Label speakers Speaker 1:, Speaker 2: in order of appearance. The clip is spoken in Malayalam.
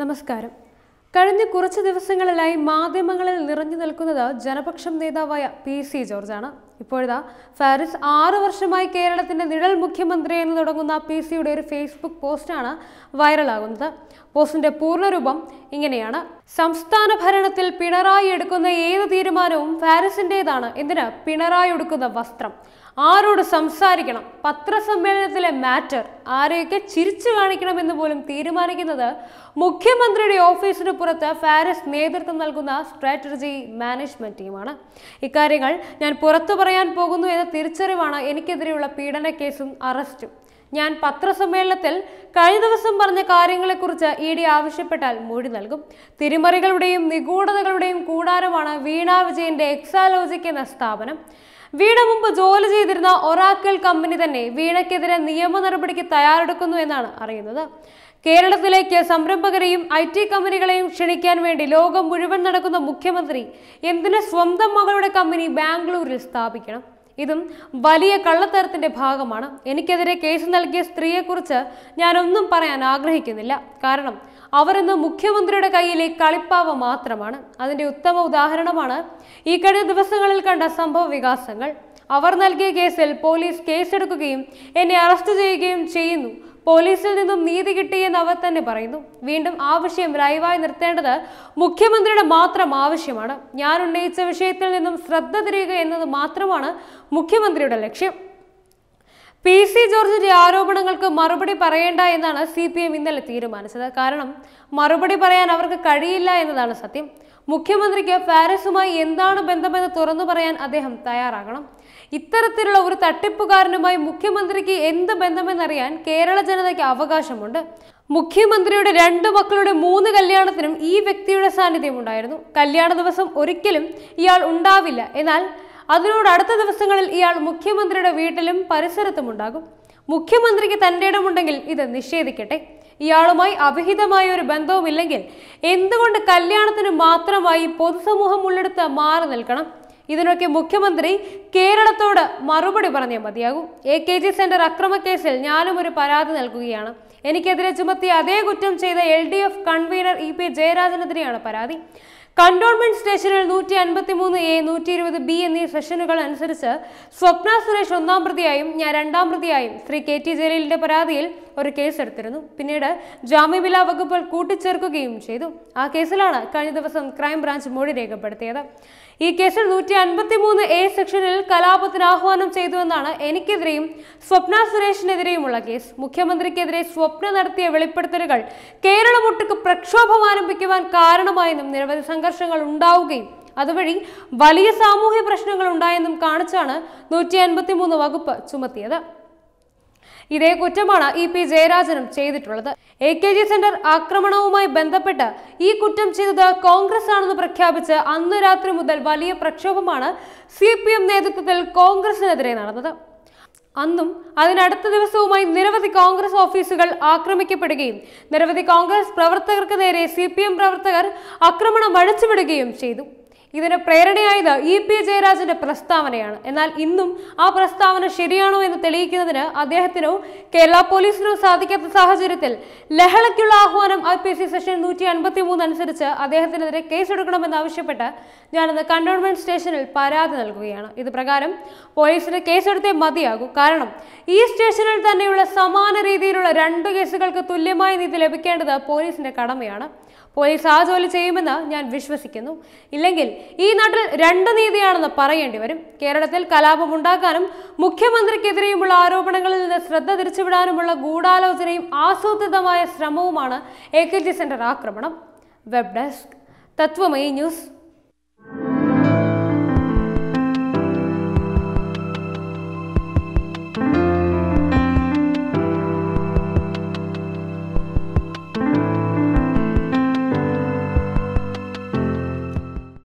Speaker 1: നമസ്കാരം കഴിഞ്ഞ കുറച്ച് ദിവസങ്ങളിലായി മാധ്യമങ്ങളിൽ നിറഞ്ഞു നിൽക്കുന്നത് ജനപക്ഷം നേതാവായ പി സി ജോർജാണ് ഇപ്പോഴതാ ഫാരിസ് ആറു വർഷമായി കേരളത്തിന്റെ നിഴൽ മുഖ്യമന്ത്രി എന്ന് തുടങ്ങുന്ന പി സിയുടെ ഒരു ഫേസ്ബുക്ക് പോസ്റ്റാണ് വൈറലാകുന്നത് പോസ്റ്റിന്റെ പൂർണ്ണരൂപം ഇങ്ങനെയാണ് സംസ്ഥാന ഭരണത്തിൽ പിണറായി എടുക്കുന്ന ഏത് തീരുമാനവും ഫാരിസിൻ്റെതാണ് എന്തിന് പിണറായി എടുക്കുന്ന വസ്ത്രം ആരോട് സംസാരിക്കണം പത്രസമ്മേളനത്തിലെ മാറ്റർ ആരെയൊക്കെ ചിരിച്ചു കാണിക്കണമെന്ന് പോലും തീരുമാനിക്കുന്നത് മുഖ്യമന്ത്രിയുടെ ഓഫീസിന് പുറത്ത് ഫാരിസ് നേതൃത്വം നൽകുന്ന സ്ട്രാറ്റജി മാനേജ്മെന്റ് ടീമാണ് ഇക്കാര്യങ്ങൾ ഞാൻ പുറത്തു പറയാൻ പോകുന്നു എന്ന തിരിച്ചറിവാണ് എനിക്കെതിരെയുള്ള പീഡന കേസും അറസ്റ്റും ഞാൻ പത്രസമ്മേളനത്തിൽ കഴിഞ്ഞ ദിവസം പറഞ്ഞ കാര്യങ്ങളെക്കുറിച്ച് ഇ ഡി ആവശ്യപ്പെട്ടാൽ മൊഴി നൽകും തിരിമറികളുടെയും നിഗൂഢതകളുടെയും കൂടാരമാണ് വീണ വിജയന്റെ എക്സാലോജിക് എന്ന സ്ഥാപനം വീണ മുമ്പ് ജോലി ചെയ്തിരുന്ന ഒറാക്കൽ കമ്പനി തന്നെ വീണയ്ക്കെതിരെ നിയമ നടപടിക്ക് തയ്യാറെടുക്കുന്നു എന്നാണ് അറിയുന്നത് കേരളത്തിലേക്ക് സംരംഭകരെയും ഐ ടി കമ്പനികളെയും ക്ഷണിക്കാൻ വേണ്ടി ലോകം മുഴുവൻ നടക്കുന്ന മുഖ്യമന്ത്രി എന്തിനു സ്വന്തം മകളുടെ കമ്പനി ബാംഗ്ലൂരിൽ സ്ഥാപിക്കണം ഇതും വലിയ കള്ളത്തരത്തിന്റെ ഭാഗമാണ് എനിക്കെതിരെ കേസ് നൽകിയ സ്ത്രീയെക്കുറിച്ച് ഞാനൊന്നും പറയാൻ ആഗ്രഹിക്കുന്നില്ല കാരണം അവരെന്ന് മുഖ്യമന്ത്രിയുടെ കയ്യിലെ കളിപ്പാവ മാത്രമാണ് അതിന്റെ ഉത്തമ ഉദാഹരണമാണ് ഈ കഴിഞ്ഞ ദിവസങ്ങളിൽ കണ്ട സംഭവ വികാസങ്ങൾ അവർ നൽകിയ കേസിൽ പോലീസ് കേസെടുക്കുകയും എന്നെ അറസ്റ്റ് ചെയ്യുകയും ചെയ്യുന്നു പോലീസിൽ നിന്നും നീതി കിട്ടിയെന്ന് അവർ തന്നെ പറയുന്നു വീണ്ടും ആ വിഷയം ലൈവായി നിർത്തേണ്ടത് മുഖ്യമന്ത്രിയുടെ മാത്രം ആവശ്യമാണ് ഞാൻ ഉന്നയിച്ച വിഷയത്തിൽ നിന്നും ശ്രദ്ധ തിരിയുക എന്നത് മാത്രമാണ് മുഖ്യമന്ത്രിയുടെ ലക്ഷ്യം പി സി ജോർജിന്റെ ആരോപണങ്ങൾക്ക് മറുപടി പറയേണ്ട എന്നാണ് സി പി എം ഇന്നലെ തീരുമാനിച്ചത് കാരണം മറുപടി പറയാൻ അവർക്ക് കഴിയില്ല എന്നതാണ് സത്യം മുഖ്യമന്ത്രിക്ക് പാരീസുമായി എന്താണ് ബന്ധമെന്ന് തുറന്നു പറയാൻ അദ്ദേഹം തയ്യാറാകണം ഇത്തരത്തിലുള്ള ഒരു തട്ടിപ്പുകാരനുമായി മുഖ്യമന്ത്രിക്ക് എന്ത് ബന്ധമെന്നറിയാൻ കേരള ജനതയ്ക്ക് അവകാശമുണ്ട് മുഖ്യമന്ത്രിയുടെ രണ്ട് മക്കളുടെ മൂന്ന് കല്യാണത്തിനും ഈ വ്യക്തിയുടെ സാന്നിധ്യം ഉണ്ടായിരുന്നു കല്യാണ ദിവസം ഒരിക്കലും ഇയാൾ ഉണ്ടാവില്ല എന്നാൽ അതിനോട് അടുത്ത ദിവസങ്ങളിൽ ഇയാൾ മുഖ്യമന്ത്രിയുടെ വീട്ടിലും പരിസരത്തും ഉണ്ടാകും മുഖ്യമന്ത്രിക്ക് തന്റെ ഇടമുണ്ടെങ്കിൽ ഇത് നിഷേധിക്കട്ടെ ഇയാളുമായി അവിഹിതമായ ഒരു ബന്ധവുമില്ലെങ്കിൽ എന്തുകൊണ്ട് കല്യാണത്തിന് മാത്രമായി പൊതുസമൂഹം ഉള്ളെടുത്ത് മാറി നിൽക്കണം ഇതിനൊക്കെ മുഖ്യമന്ത്രി കേരളത്തോട് മറുപടി പറഞ്ഞേ മതിയാകും എ കെ ജി സെന്റർ അക്രമക്കേസിൽ ഞാനും ഒരു പരാതി നൽകുകയാണ് എനിക്കെതിരെ ചുമത്തിയ അതേ കുറ്റം ചെയ്ത L D F convener E P ജയരാജനെതിരെയാണ് പരാതി കണ്ടോൺമെന്റ് സ്റ്റേഷനിൽ നൂറ്റി മൂന്ന് എ നൂറ്റി ഇരുപത് ബി എന്നീ സെഷനുകൾ അനുസരിച്ച് സ്വപ്ന സുരേഷ് ഒന്നാം പ്രതിയായും ഞാൻ രണ്ടാം പ്രതിയായും ശ്രീ കെ ടി ജലീലിന്റെ പരാതിയിൽ ഒരു കേസ് എടുത്തിരുന്നു പിന്നീട് ജാമ്യമില്ലാ വകുപ്പുകൾ കൂട്ടിച്ചേർക്കുകയും ചെയ്തു ആ കേസിലാണ് കഴിഞ്ഞ ദിവസം ക്രൈംബ്രാഞ്ച് മൊഴി രേഖപ്പെടുത്തിയത് ഈ കേസിൽ നൂറ്റി അൻപത്തി മൂന്ന് എ സെക്ഷനിൽ കലാപത്തിന് ആഹ്വാനം ചെയ്തുവെന്നാണ് എനിക്കെതിരെയും സ്വപ്ന സുരേഷിനെതിരെയുമുള്ള കേസ് മുഖ്യമന്ത്രിക്കെതിരെ സ്വപ്ന നടത്തിയ വെളിപ്പെടുത്തലുകൾ കേരളം ഒട്ടുക്ക് പ്രക്ഷോഭം ആരംഭിക്കുവാൻ കാരണമായെന്നും നിരവധി സംഘർഷങ്ങൾ ഉണ്ടാവുകയും അതുവഴി വലിയ സാമൂഹ്യ പ്രശ്നങ്ങൾ ഉണ്ടായെന്നും കാണിച്ചാണ് നൂറ്റി അൻപത്തി മൂന്ന് വകുപ്പ് ചുമത്തിയത് ഇതേ കുറ്റമാണ് ഇ പി ജയരാജനും ചെയ്തിട്ടുള്ളത് എ കെ ജി സെന്റർ ആക്രമണവുമായി ബന്ധപ്പെട്ട് ഈ കുറ്റം ചെയ്തത് കോൺഗ്രസ് ആണെന്ന് പ്രഖ്യാപിച്ച് അന്ന് രാത്രി മുതൽ വലിയ പ്രക്ഷോഭമാണ് സി പി എം നേതൃത്വത്തിൽ കോൺഗ്രസിനെതിരെ നടന്നത് അന്നും അതിനടുത്ത ദിവസവുമായി നിരവധി കോൺഗ്രസ് ഓഫീസുകൾ ആക്രമിക്കപ്പെടുകയും നിരവധി കോൺഗ്രസ് പ്രവർത്തകർക്ക് നേരെ സി പ്രവർത്തകർ ആക്രമണം അഴിച്ചുവിടുകയും ചെയ്തു ഇതിന് പ്രേരണയായത് ഇ പി ജയരാജന്റെ പ്രസ്താവനയാണ് എന്നാൽ ഇന്നും ആ പ്രസ്താവന ശരിയാണോ എന്ന് തെളിയിക്കുന്നതിന് അദ്ദേഹത്തിനോ കേരള പോലീസിനോ സാധിക്കാത്ത സാഹചര്യത്തിൽ ലഹളയ്ക്കുള്ള ആഹ്വാനം ഐ പി സി സെഷൻ നൂറ്റി അൻപത്തി മൂന്ന് അനുസരിച്ച് അദ്ദേഹത്തിനെതിരെ കേസെടുക്കണമെന്നാവശ്യപ്പെട്ട് ഞാനിന്ന് കണ്ടോൺമെന്റ് സ്റ്റേഷനിൽ പരാതി നൽകുകയാണ് ഇത് പ്രകാരം പോലീസിന് കേസെടുത്തേ മതിയാകൂ കാരണം ഈ സ്റ്റേഷനിൽ തന്നെയുള്ള സമാന രീതിയിലുള്ള രണ്ട് കേസുകൾക്ക് തുല്യമായ നീതി ലഭിക്കേണ്ടത് പോലീസിന്റെ കടമയാണ് പോലീസ് ആ ജോലി ചെയ്യുമെന്ന് ഞാൻ വിശ്വസിക്കുന്നു ഇല്ലെങ്കിൽ ഈ നാട്ടിൽ രണ്ട് നീതിയാണെന്ന് പറയേണ്ടി വരും കേരളത്തിൽ കലാപമുണ്ടാക്കാനും മുഖ്യമന്ത്രിക്കെതിരെയുമുള്ള ആരോപണങ്ങളിൽ നിന്ന് ശ്രദ്ധ തിരിച്ചുവിടാനുമുള്ള ഗൂഢാലോചനയും ആസൂത്രിതമായ ശ്രമവുമാണ് എ കെ ജി സെന്റർ ആക്രമണം വെബ് ഡെസ്ക് തത്വമയി ന്യൂസ്